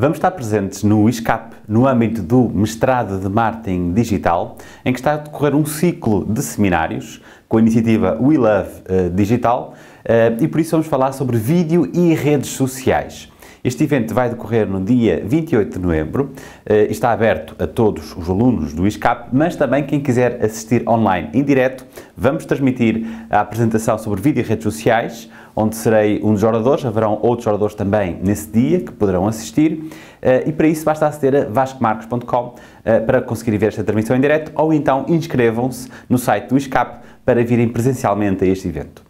Vamos estar presentes no ISCAP, no âmbito do Mestrado de Marketing Digital, em que está a decorrer um ciclo de seminários com a iniciativa We Love eh, Digital eh, e por isso vamos falar sobre vídeo e redes sociais. Este evento vai decorrer no dia 28 de novembro, eh, está aberto a todos os alunos do ISCAP, mas também quem quiser assistir online em direto, vamos transmitir a apresentação sobre vídeo e redes sociais, onde serei um dos oradores. Haverão outros oradores também nesse dia que poderão assistir. Eh, e para isso basta aceder a vascomarcos.com eh, para conseguir ver esta transmissão em direto ou então inscrevam-se no site do ISCAP para virem presencialmente a este evento.